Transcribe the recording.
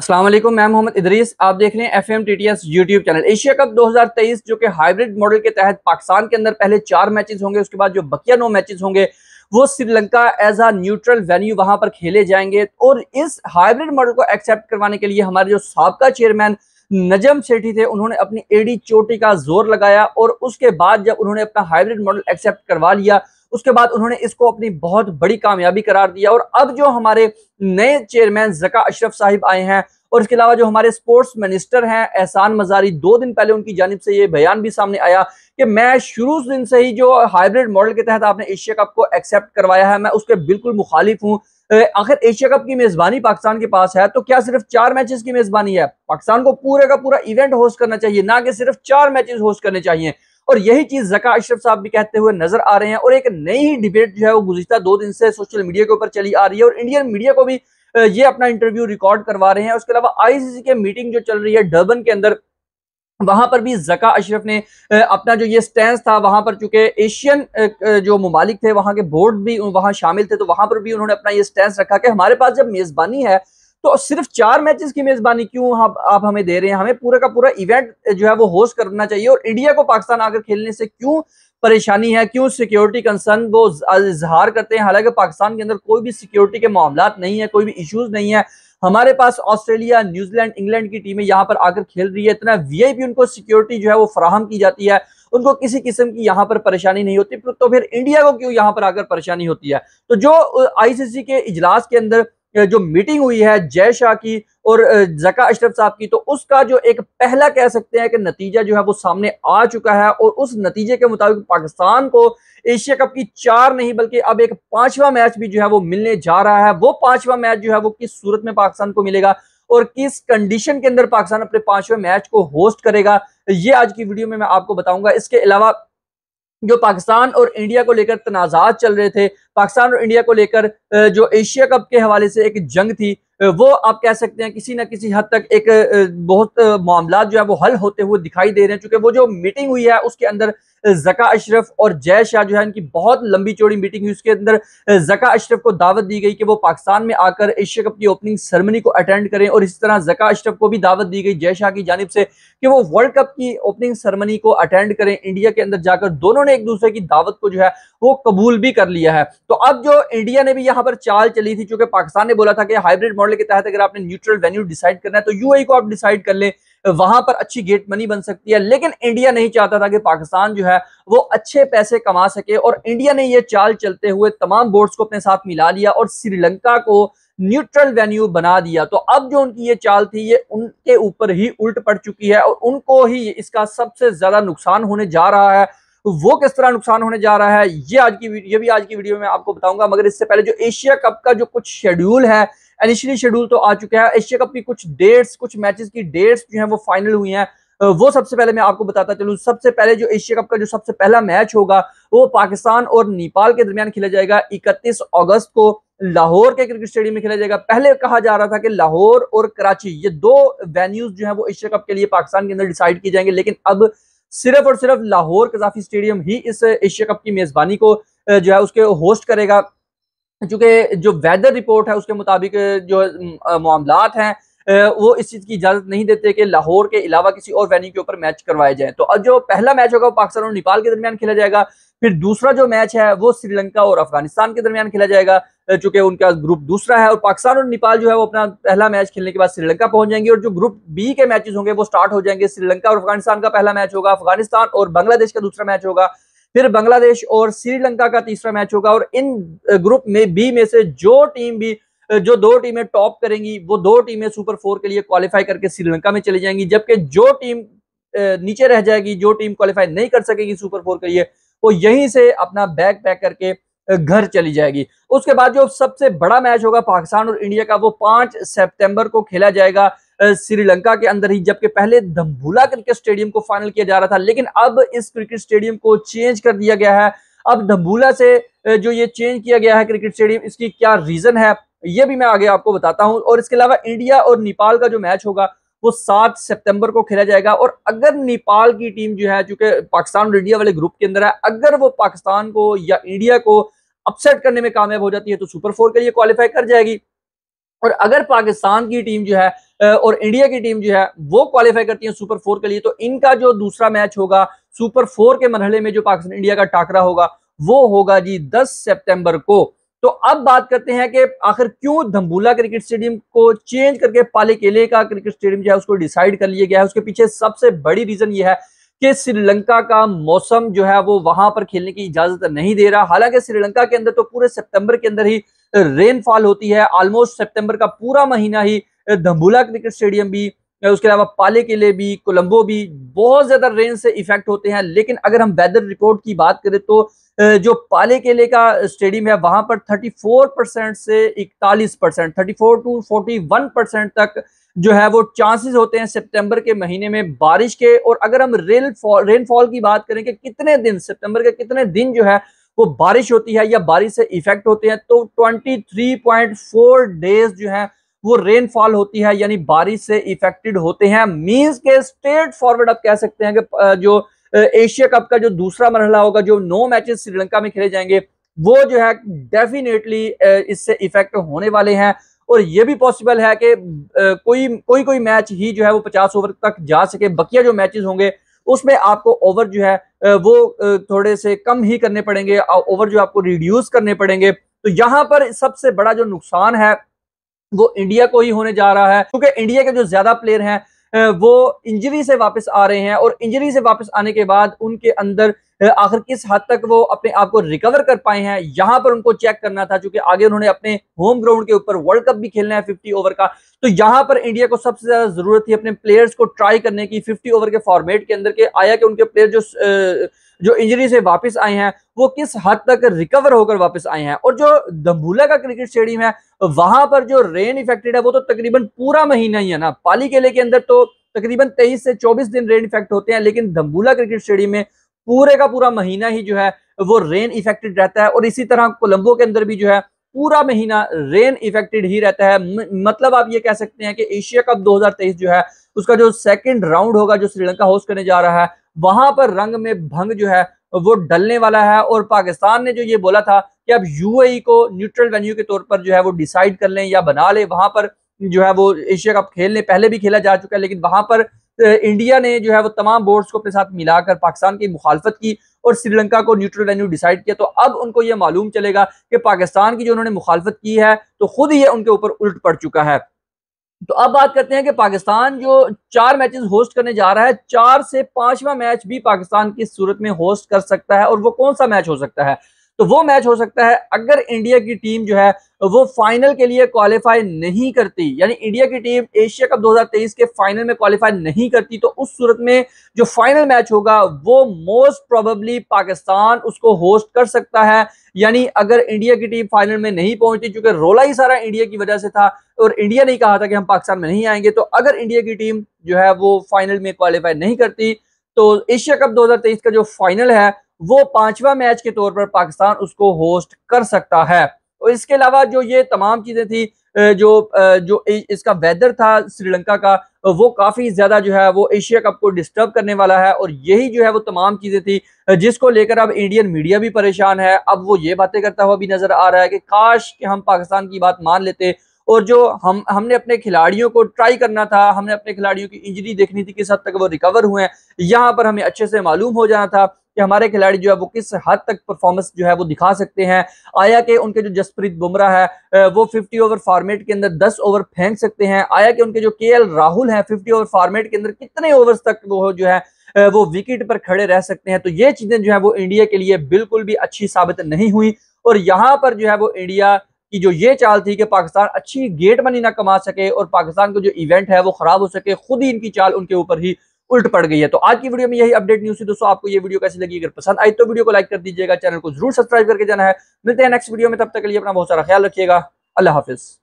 असला मैं मोहम्मद इदरीस आप देख रहे हैं F M T T S YouTube channel Asia cup 2023 जो कि हाइब्रिड मॉडल के तहत पाकिस्तान के अंदर पहले चार मैचेस होंगे उसके बाद जो बकिया नौ मैचेस होंगे वो Sri Lanka as a neutral venue वहां पर खेले जाएंगे और इस हाइब्रिड मॉडल को एक्सेप्ट करवाने के लिए हमारे जो सबका चेयरमैन नजम सेठी थे उन्होंने अपनी एडी चोटी का जोर लगाया और उसके बाद जब उन्होंने अपना हाइब्रिड मॉडल एक्सेप्ट करवा लिया उसके बाद उन्होंने इसको अपनी बहुत बड़ी कामयाबी करार दिया और अब जो हमारे नए चेयरमैन जका अशरफ साहिब आए हैं और इसके अलावा जो हमारे स्पोर्ट्स मिनिस्टर हैं एहसान मजारी दो दिन पहले उनकी जानब से ये बयान भी सामने आया कि मैं शुरू दिन से ही जो हाइब्रिड मॉडल के तहत आपने एशिया कप को एक्सेप्ट करवाया है मैं उसके बिल्कुल मुखालिफ हूँ आखिर एशिया कप की मेजबानी पाकिस्तान के पास है तो क्या सिर्फ चार मैचेस की मेजबानी है पाकिस्तान को पूरे का पूरा इवेंट होस्ट करना चाहिए ना कि सिर्फ चार मैचेस होस्ट करने चाहिए और यही चीज जका अशरफ साहब भी कहते हुए नजर आ रहे हैं और एक नई ही डिबेट जो है वो गुजश्ता दो दिन से सोशल मीडिया के ऊपर चली आ रही है और इंडियन मीडिया को भी ये अपना इंटरव्यू रिकॉर्ड करवा रहे हैं उसके अलावा आईसीसी के मीटिंग जो चल रही है डर्बन के अंदर वहां पर भी जका अशरफ ने अपना जो ये स्टैंड था वहां पर चूंकि एशियन जो ममालिक थे वहां के बोर्ड भी वहां शामिल थे तो वहां पर भी उन्होंने अपना ये स्टैंड रखा कि हमारे पास जब मेजबानी है तो सिर्फ चार मैचेस की मेजबानी क्यों आप, आप हमें दे रहे हैं हमें पूरा का पूरा इवेंट जो है वो होस्ट करना चाहिए और इंडिया को पाकिस्तान आकर खेलने से क्यों परेशानी है क्यों सिक्योरिटी कंसर्न वो इजहार करते हैं हालांकि पाकिस्तान के अंदर कोई भी सिक्योरिटी के मामला नहीं है कोई भी इश्यूज नहीं है हमारे पास ऑस्ट्रेलिया न्यूजीलैंड इंग्लैंड की टीमें यहाँ पर आकर खेल रही है इतना वीआईपी उनको सिक्योरिटी जो है वो फराहम की जाती है उनको किसी किस्म की यहाँ पर परेशानी नहीं होती तो फिर इंडिया को क्यों यहाँ पर आकर परेशानी होती है तो जो आईसीसी के इजलास के अंदर जो मीटिंग हुई है जय शाह की और जका अशरफ साहब की तो उसका जो एक पहला कह सकते हैं कि नतीजा जो है वो सामने आ चुका है और उस नतीजे के मुताबिक पाकिस्तान को एशिया कप की चार नहीं बल्कि अब एक पांचवा मैच भी जो है वो मिलने जा रहा है वो पांचवा मैच जो है वो किस सूरत में पाकिस्तान को मिलेगा और किस कंडीशन के अंदर पाकिस्तान अपने पांचवें मैच को होस्ट करेगा ये आज की वीडियो में मैं आपको बताऊंगा इसके अलावा जो पाकिस्तान और इंडिया को लेकर तनाजात चल रहे थे पाकिस्तान और इंडिया को लेकर जो एशिया कप के हवाले से एक जंग थी वो आप कह सकते हैं किसी ना किसी हद तक एक बहुत मामला जो है वो हल होते हुए दिखाई दे रहे हैं चूंकि वो जो मीटिंग हुई है उसके अंदर जका अशरफ और जय शाह जो है इनकी बहुत लंबी चौड़ी मीटिंग हुई उसके अंदर जका अशरफ को दावत दी गई कि वो पाकिस्तान में आकर एशिया कप की ओपनिंग सेरेमनी को अटेंड करें और इसी तरह जका अशरफ को भी दावत दी गई जय शाह की जानब से कि वो वर्ल्ड कप की ओपनिंग सेरेमनी को अटेंड करें इंडिया के अंदर जाकर दोनों ने एक दूसरे की दावत को जो है वो कबूल भी कर लिया है तो अब जो इंडिया ने भी यहां पर चाल चली थी चूंकि पाकिस्तान ने बोला था कि हाइब्रिड मॉडल के तहत अगर आपने न्यूट्रल वेन्यू डिसाइड करना है तो यूएई e को आप डिसाइड कर लें वहां पर अच्छी गेट मनी बन सकती है लेकिन इंडिया नहीं चाहता था कि पाकिस्तान जो है वो अच्छे पैसे कमा सके और इंडिया ने ये चाल चलते हुए तमाम बोर्ड्स को अपने साथ मिला लिया और श्रीलंका को न्यूट्रल वेन्यू बना दिया तो अब जो उनकी ये चाल थी ये उनके ऊपर ही उल्ट पड़ चुकी है और उनको ही इसका सबसे ज्यादा नुकसान होने जा रहा है वो किस तरह नुकसान होने जा रहा है ये आज की ये भी आज की वीडियो में आपको बताऊंगा मगर इससे पहले जो एशिया कप का जो कुछ शेड्यूल है एडिशनल शेड्यूल तो आ चुका है एशिया कप की कुछ डेट्स कुछ मैचेस की डेट्स जो है वो फाइनल हुई हैं वो सबसे पहले मैं आपको बताता चलूँ सबसे पहले जो एशिया कप का जो सबसे पहला मैच होगा वो पाकिस्तान और नेपाल के दरमियान खेला जाएगा इकतीस अगस्त को लाहौर के क्रिकेट स्टेडियम में खेला जाएगा पहले कहा जा रहा था कि लाहौर और कराची ये दो वेन्यूज जो है वो एशिया कप के लिए पाकिस्तान के अंदर डिसाइड किए जाएंगे लेकिन अब सिर्फ और सिर्फ लाहौर कजाफी स्टेडियम ही इस एशिया कप की मेजबानी को जो है उसके होस्ट करेगा चूँकि जो वेदर रिपोर्ट है उसके मुताबिक जो मामला हैं वो इस चीज़ की इजाज़त नहीं देते कि लाहौर के अलावा किसी और वेन्यू के ऊपर मैच करवाए जाएँ तो अब जो पहला मैच होगा वो पाकिस्तान और नेपाल के दरमियान खेला जाएगा फिर दूसरा जो मैच है वो श्रीलंका और अफगानिस्तान के दरमियान खेला जाएगा चूंकि उनका ग्रुप दूसरा है और पाकिस्तान और नेपाल जो है वो अपना पहला मैच खेलने के बाद श्रीलंका पहुंच जाएंगे और जो ग्रुप बी के मैचेस होंगे वो स्टार्ट हो जाएंगे श्रीलंका और अफगानिस्तान का पहला मैच होगा अफगानिस्तान और बांग्लादेश का दूसरा मैच होगा फिर बांग्लादेश और श्रीलंका का तीसरा मैच होगा और इन ग्रुप में बी में से जो टीम भी जो दो टीमें टॉप करेंगी वो दो टीमें सुपर फोर के लिए क्वालिफाई करके श्रीलंका में चली जाएंगी जबकि जो टीम नीचे रह जाएगी जो टीम क्वालिफाई नहीं कर सकेगी सुपर फोर के लिए वो यहीं से अपना बैग पैक करके घर चली जाएगी उसके बाद जो सबसे बड़ा मैच होगा पाकिस्तान और इंडिया का वो पांच सितंबर को खेला जाएगा श्रीलंका के अंदर ही जबकि पहले धम्बुला क्रिकेट स्टेडियम को फाइनल किया जा रहा था लेकिन अब इस क्रिकेट स्टेडियम को चेंज कर दिया गया है अब धम्बुला से जो ये चेंज किया गया है क्रिकेट स्टेडियम इसकी क्या रीजन है ये भी मैं आगे आपको बताता हूं और इसके अलावा इंडिया और नेपाल का जो मैच होगा वो सात सितंबर को खेला जाएगा और अगर नेपाल की टीम जो है चूंकि पाकिस्तान और इंडिया वाले ग्रुप के अंदर है अगर वो पाकिस्तान को या इंडिया को अपसेट करने में कामयाब हो जाती है तो सुपर फोर के लिए क्वालिफाई कर जाएगी और अगर पाकिस्तान की टीम जो है और इंडिया की टीम जो है वो क्वालिफाई करती है सुपर फोर के लिए तो इनका जो दूसरा मैच होगा सुपर फोर के मरहले में जो पाकिस्तान इंडिया का टाकरा होगा वो होगा जी 10 सितंबर को तो अब बात करते हैं कि आखिर क्यों धम्बूला क्रिकेट स्टेडियम को चेंज करके पाले केले का क्रिकेट स्टेडियम जो है उसको डिसाइड कर लिया गया है उसके पीछे सबसे बड़ी रीजन यह है कि श्रीलंका का मौसम जो है वो वहां पर खेलने की इजाजत नहीं दे रहा हालांकि श्रीलंका के अंदर तो पूरे सेप्टेम्बर के अंदर ही रेनफॉल होती है ऑलमोस्ट सितंबर का पूरा महीना ही धम्बूला क्रिकेट स्टेडियम भी उसके अलावा पाले के लिए भी कोलंबो भी बहुत ज़्यादा रेन से इफेक्ट होते हैं लेकिन अगर हम वेदर रिपोर्ट की बात करें तो जो पाले किले का स्टेडियम है वहां पर 34 परसेंट से 41 परसेंट थर्टी टू 41 परसेंट तक जो है वो चांसेस होते हैं सितंबर के महीने में बारिश के और अगर हम रेनफॉल रेनफॉल की बात करें कि कितने दिन सितंबर के कितने दिन जो है को बारिश होती है या बारिश से इफेक्ट होते हैं तो 23.4 डेज जो है वो रेनफॉल होती है यानी बारिश से इफेक्टेड होते हैं मींस के स्ट्रेट फॉरवर्ड आप कह सकते हैं कि जो एशिया कप का जो दूसरा मरहला होगा जो नौ मैचेस श्रीलंका में खेले जाएंगे वो जो है डेफिनेटली इससे इफेक्ट होने वाले हैं और ये भी पॉसिबल है कि कोई कोई कोई मैच ही जो है वो पचास ओवर तक जा सके बकिया जो मैचेस होंगे उसमें आपको ओवर जो है वो थोड़े से कम ही करने पड़ेंगे ओवर जो आपको रिड्यूस करने पड़ेंगे तो यहाँ पर सबसे बड़ा जो नुकसान है वो इंडिया को ही होने जा रहा है क्योंकि इंडिया के जो ज्यादा प्लेयर हैं वो इंजरी से वापस आ रहे हैं और इंजरी से वापस आने के बाद उनके अंदर आखिर किस हद तक वो अपने आप को रिकवर कर पाए हैं यहां पर उनको चेक करना था चूंकि आगे उन्होंने अपने होम ग्राउंड के ऊपर वर्ल्ड कप भी खेलना है फिफ्टी ओवर का तो यहां पर इंडिया को सबसे ज्यादा जरूरत थी अपने प्लेयर्स को ट्राई करने की फिफ्टी ओवर के फॉर्मेट के अंदर के आया कि उनके प्लेयर जो जो इंजरी से वापस आए हैं वो किस हद तक रिकवर होकर वापस आए हैं और जो दम्बूला का क्रिकेट स्टेडियम है वहां पर जो रेन इफेक्टेड है वो तो तकरीबन पूरा महीना ही है ना पाली केले के अंदर तो तकरीबन 23 से 24 दिन रेन इफेक्ट होते हैं लेकिन धम्बूला क्रिकेट स्टेडियम में पूरे का पूरा महीना ही जो है वो रेन इफेक्टेड रहता है और इसी तरह कोलंबो के अंदर भी जो है पूरा महीना रेन इफेक्टेड ही रहता है मतलब आप ये कह सकते हैं कि एशिया कप 2023 जो है उसका जो सेकंड राउंड होगा जो श्रीलंका होस्ट करने जा रहा है वहां पर रंग में भंग जो है वो डलने वाला है और पाकिस्तान ने जो ये बोला था कि अब यूएई e को न्यूट्रल वेन्यू के तौर पर जो है वो डिसाइड कर लें या बना लें वहां पर जो है वो एशिया कप खेलने पहले भी खेला जा चुका है लेकिन वहां पर इंडिया ने जो है वो तमाम बोर्ड्स को अपने साथ मिलाकर पाकिस्तान की मुखालफत की और श्रीलंका को न्यूट्रल वेन्यू डिसाइड किया तो अब उनको ये मालूम चलेगा कि पाकिस्तान की जो उन्होंने मुखालफत की है तो खुद ये उनके ऊपर उल्ट पड़ चुका है तो अब बात करते हैं कि पाकिस्तान जो चार मैचेस होस्ट करने जा रहा है चार से पांचवा मैच भी पाकिस्तान की सूरत में होस्ट कर सकता है और वो कौन सा मैच हो सकता है तो वो मैच हो सकता है अगर इंडिया की टीम जो है वो फाइनल के लिए क्वालिफाई नहीं करती यानी इंडिया की टीम एशिया कप 2023 के फाइनल में क्वालिफाई नहीं करती तो उस सूरत में जो फाइनल मैच होगा वो मोस्ट प्रोबेबली पाकिस्तान उसको होस्ट कर सकता है यानी अगर इंडिया की टीम फाइनल में नहीं पहुंचती चूंकि रोला ही सारा इंडिया की वजह से था और इंडिया ने कहा था कि हम पाकिस्तान में नहीं आएंगे तो अगर इंडिया की टीम जो है वो फाइनल में क्वालिफाई नहीं करती तो एशिया कप 2023 का जो फाइनल है वो पांचवा मैच के तौर पर पाकिस्तान उसको होस्ट कर सकता है और इसके अलावा जो ये तमाम चीज़ें थी जो जो इसका वेदर था श्रीलंका का वो काफ़ी ज़्यादा जो है वो एशिया कप को डिस्टर्ब करने वाला है और यही जो है वो तमाम चीज़ें थी जिसको लेकर अब इंडियन मीडिया भी परेशान है अब वो ये बातें करता हुआ भी नज़र आ रहा है कि काश कि हम पाकिस्तान की बात मान लेते और जो हम हमने अपने खिलाड़ियों को ट्राई करना था हमने अपने खिलाड़ियों की इंजरी देखनी थी किस हद तक वो रिकवर हुए हैं यहाँ पर हमें अच्छे से मालूम हो जाना था कि हमारे खिलाड़ी जो है वो किस हद तक परफॉर्मेंस जो है वो दिखा सकते हैं आया कि उनके जो जसप्रीत बुमराह है वो फिफ्टी ओवर फॉर्मेट के अंदर दस ओवर फेंक सकते हैं आया कि उनके जो के राहुल है फिफ्टी ओवर फॉर्मेट के अंदर कितने ओवर तक वो जो है वो विकेट पर खड़े रह सकते हैं तो ये चीजें जो है वो इंडिया के लिए बिल्कुल भी अच्छी साबित नहीं हुई और यहां पर जो है वो इंडिया की जो ये चाल थी कि पाकिस्तान अच्छी गेट मनी ना कमा सके और पाकिस्तान का जो इवेंट है वो खराब हो सके खुद ही इनकी चाल उनके ऊपर ही उल्ट पड़ गई है तो आज की वीडियो में यही अपडेट न्यूज थी दोस्तों आपको ये वीडियो कैसी लगी अगर पसंद आई तो वीडियो को लाइक कर दीजिएगा चैनल को जरूर सब्सक्राइब करके जाना है मिलते हैं नेक्स्ट वीडियो में तब तक के लिए अपना बहुत सारा ख्याल रखिएगा अल्लाह हाफिज़